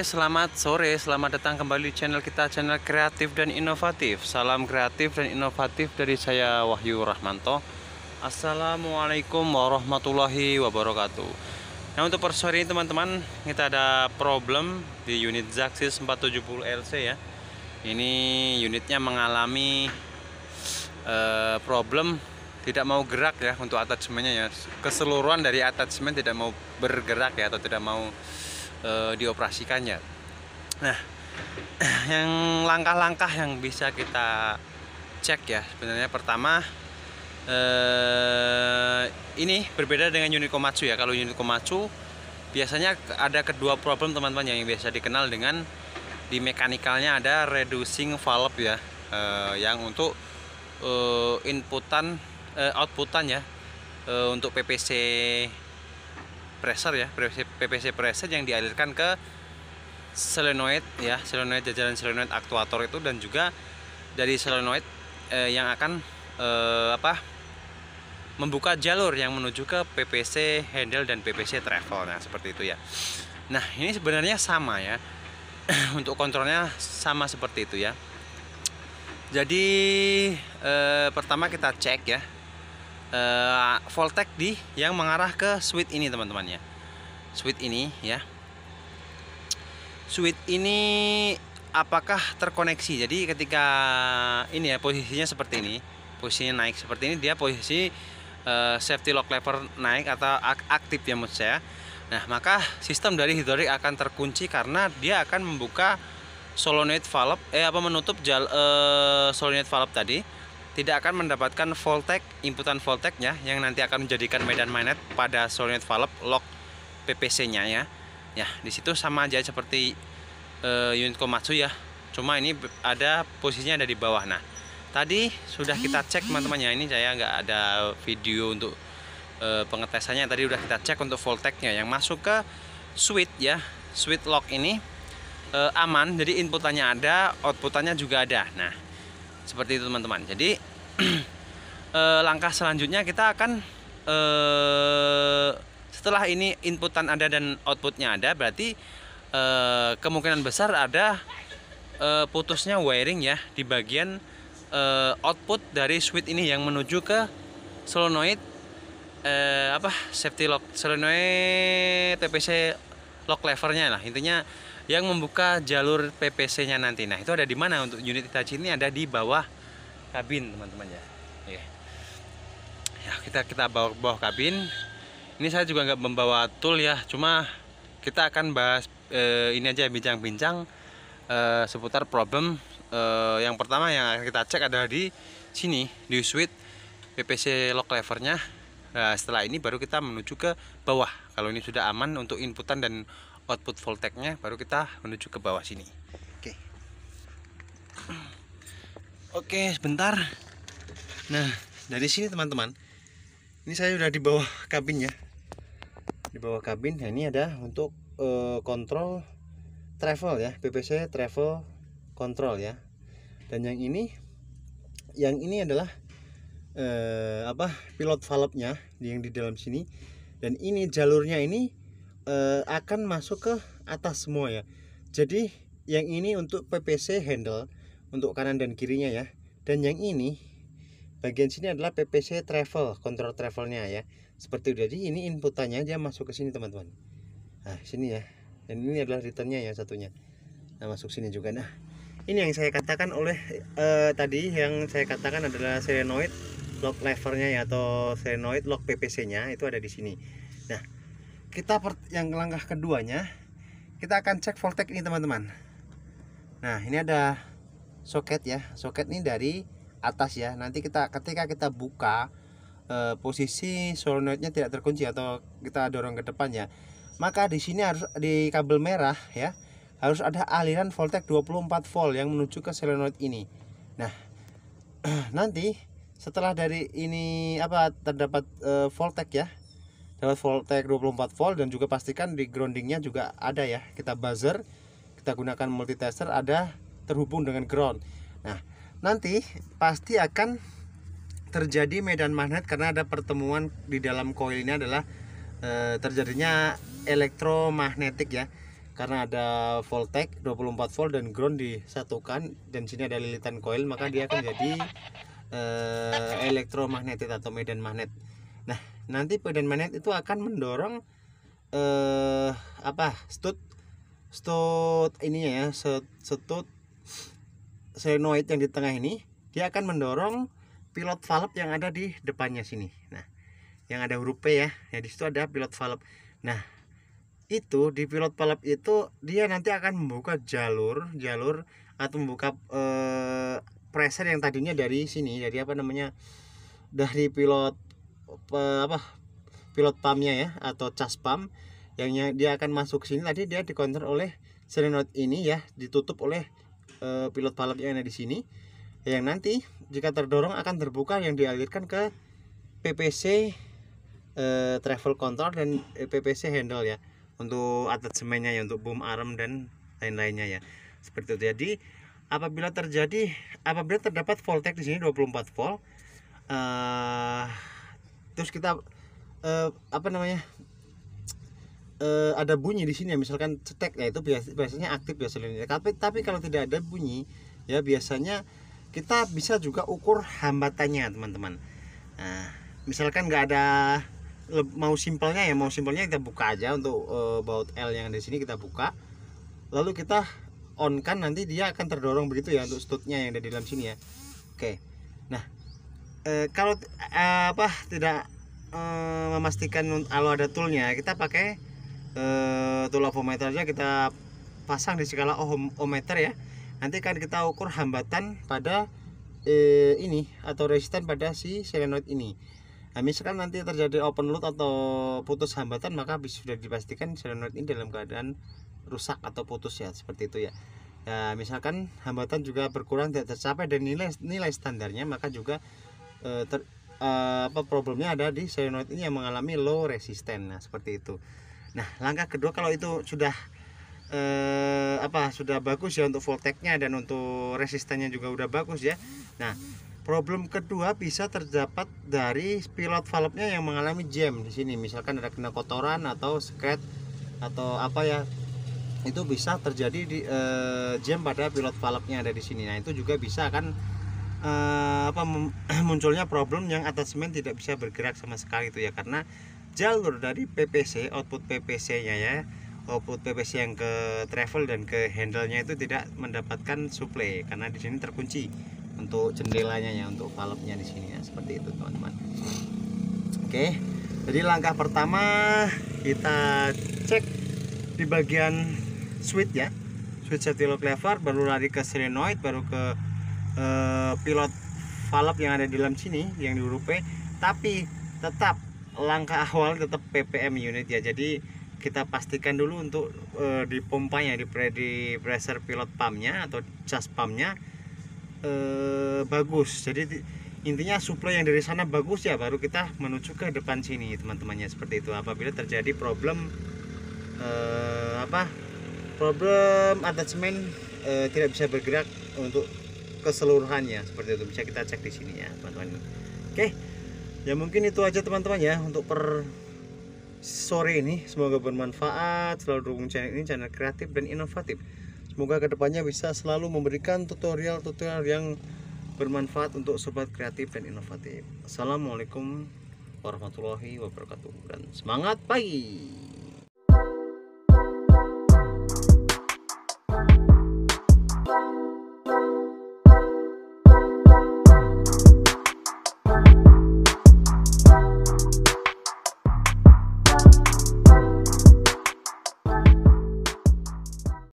selamat sore, selamat datang kembali di channel kita, channel kreatif dan inovatif. Salam kreatif dan inovatif dari saya Wahyu Rahmanto. Assalamualaikum warahmatullahi wabarakatuh. Nah, untuk persoal ini teman-teman, kita ada problem di unit Zaxis 470 LC ya. Ini unitnya mengalami uh, problem tidak mau gerak ya untuk attachmentnya ya. Keseluruhan dari attachment tidak mau bergerak ya atau tidak mau e, dioperasikannya. Nah, yang langkah-langkah yang bisa kita cek ya sebenarnya pertama e, ini berbeda dengan unit komatsu ya. Kalau unit komatsu biasanya ada kedua problem teman-teman yang biasa dikenal dengan di mekanikalnya ada reducing valve ya e, yang untuk e, inputan e, outputan ya untuk PPC pressure ya PPC PVC preset yang dialirkan ke solenoid ya solenoid jajaran solenoid aktuator itu dan juga dari solenoid eh, yang akan eh, apa membuka jalur yang menuju ke PPC handle dan PPC travel nah seperti itu ya nah ini sebenarnya sama ya untuk kontrolnya sama seperti itu ya jadi eh, pertama kita cek ya eh, voltek di yang mengarah ke switch ini teman-teman ya sweet ini ya sweet ini apakah terkoneksi jadi ketika ini ya posisinya seperti ini posisinya naik seperti ini dia posisi uh, safety lock lever naik atau aktif ya menurut saya nah maka sistem dari hidrolik akan terkunci karena dia akan membuka solenoid valve eh apa menutup jal, uh, solenoid valve tadi tidak akan mendapatkan voltek voltage volteknya yang nanti akan menjadikan medan magnet pada solenoid valve lock PPC-nya ya. Ya, di situ sama aja seperti uh, unit Komatsu ya. Cuma ini ada posisinya ada di bawah. Nah, tadi sudah kita cek teman-teman ya. Ini saya nggak ada video untuk uh, pengetesannya. Tadi sudah kita cek untuk voltage-nya yang masuk ke switch ya. Switch lock ini uh, aman. Jadi inputannya ada, outputannya juga ada. Nah, seperti itu teman-teman. Jadi langkah selanjutnya kita akan setelah ini inputan ada dan outputnya ada berarti eh, kemungkinan besar ada eh, putusnya wiring ya di bagian eh, output dari switch ini yang menuju ke solenoid eh, apa safety lock solenoid TPC lock levernya lah intinya yang membuka jalur PPC nya nanti nah itu ada di mana untuk unit Hitachi ini ada di bawah kabin teman-teman ya Oke. ya kita kita bawa bawah kabin ini saya juga nggak membawa tool ya cuma kita akan bahas eh, ini aja ya, bincang-bincang eh, seputar problem eh, yang pertama yang akan kita cek adalah di sini di switch PPC lock levernya nah, setelah ini baru kita menuju ke bawah kalau ini sudah aman untuk inputan dan output nya baru kita menuju ke bawah sini oke oke sebentar nah dari sini teman-teman ini saya sudah di bawah kabin ya di bawah kabin nah ini ada untuk eh, kontrol travel ya PPC travel control ya dan yang ini yang ini adalah uh, apa pilot valve-nya yang di dalam sini dan ini jalurnya ini uh, akan masuk ke atas semua ya jadi yang ini untuk PPC handle untuk kanan dan kirinya ya dan yang ini bagian sini adalah PPC travel kontrol travelnya ya seperti udah jadi ini inputannya aja masuk ke sini teman-teman nah sini ya dan ini adalah returnnya ya satunya nah masuk sini juga nah ini yang saya katakan oleh uh, tadi yang saya katakan adalah serenoid lock levernya ya atau serenoid lock PPC nya itu ada di sini nah kita per, yang langkah keduanya kita akan cek voltage ini teman-teman nah ini ada soket ya soket ini dari atas ya nanti kita ketika kita buka e, posisi solenoidnya tidak terkunci atau kita dorong ke depan ya maka di sini harus di kabel merah ya harus ada aliran voltage 24 volt yang menuju ke solenoid ini nah nanti setelah dari ini apa terdapat e, eh, voltage ya dapat voltage 24 volt dan juga pastikan di groundingnya juga ada ya kita buzzer kita gunakan multitester ada terhubung dengan ground nah nanti pasti akan terjadi medan magnet karena ada pertemuan di dalam koil ini adalah e, terjadinya elektromagnetik ya karena ada voltek 24 volt dan ground disatukan dan sini ada lilitan koil maka dia akan jadi e, elektromagnetik atau medan magnet nah nanti medan magnet itu akan mendorong e, apa stud stud ininya ya stud solenoid yang di tengah ini dia akan mendorong pilot valve yang ada di depannya sini nah yang ada huruf P ya ya di situ ada pilot valve nah itu di pilot valve itu dia nanti akan membuka jalur jalur atau membuka eh, pressure yang tadinya dari sini dari apa namanya dari pilot apa pilot pumpnya ya atau cas pump yang dia akan masuk sini tadi dia dikontrol oleh solenoid ini ya ditutup oleh Eh, pilot balap yang ada di sini yang nanti jika terdorong akan terbuka yang dialirkan ke PPC e, eh, travel control dan eh, PPC handle ya untuk semennya ya untuk boom arm dan lain-lainnya ya seperti itu jadi apabila terjadi apabila terdapat voltage di sini 24 volt terus kita apa namanya e, ada bunyi di sini ya misalkan cetek ya itu biasanya aktif ya selinnya tapi tapi kalau tidak ada bunyi ya biasanya kita bisa juga ukur hambatannya teman-teman nah, misalkan nggak ada mau simpelnya ya mau simpelnya kita buka aja untuk e, baut L yang di sini kita buka lalu kita on kan nanti dia akan terdorong begitu ya untuk studnya yang ada di dalam sini ya oke nah e, kalau e, apa tidak e, memastikan kalau ada toolnya kita pakai eh, tulapometernya kita pasang di skala ohm ohmmeter ya nanti kan kita ukur hambatan pada eh, ini atau resisten pada si solenoid ini nah, misalkan nanti terjadi open load atau putus hambatan maka bisa sudah dipastikan solenoid ini dalam keadaan rusak atau putus ya seperti itu ya Ya misalkan hambatan juga berkurang tidak tercapai dan nilai nilai standarnya maka juga eh, ter, eh, apa problemnya ada di solenoid ini yang mengalami low resisten nah seperti itu Nah, langkah kedua kalau itu sudah eh, apa sudah bagus ya untuk volteknya dan untuk resistennya juga udah bagus ya. Nah, problem kedua bisa terdapat dari pilot valve-nya yang mengalami jam di sini. Misalkan ada kena kotoran atau skret atau apa ya itu bisa terjadi di eh, jam pada pilot valve-nya ada di sini. Nah, itu juga bisa kan eh, apa munculnya problem yang atasmen tidak bisa bergerak sama sekali itu ya karena jalur dari PPC output PPC nya ya output PPC yang ke travel dan ke handle nya itu tidak mendapatkan suplai karena di sini terkunci untuk jendelanya ya untuk valve-nya di sini ya seperti itu teman-teman oke jadi langkah pertama kita cek di bagian switch ya switch setilo clever baru lari ke solenoid baru ke eh, pilot valve yang ada di dalam sini yang di huruf P tapi tetap langkah awal tetap ppm unit ya jadi kita pastikan dulu untuk e, di pompanya di, pressure pilot pumpnya atau charge pumpnya e, bagus jadi intinya suplai yang dari sana bagus ya baru kita menuju ke depan sini teman-temannya seperti itu apabila terjadi problem e, apa problem attachment e, tidak bisa bergerak untuk keseluruhannya seperti itu bisa kita cek di sini ya teman-teman oke okay ya mungkin itu aja teman-teman ya untuk per sore ini semoga bermanfaat selalu dukung channel ini channel kreatif dan inovatif semoga kedepannya bisa selalu memberikan tutorial-tutorial yang bermanfaat untuk sobat kreatif dan inovatif assalamualaikum warahmatullahi wabarakatuh dan semangat pagi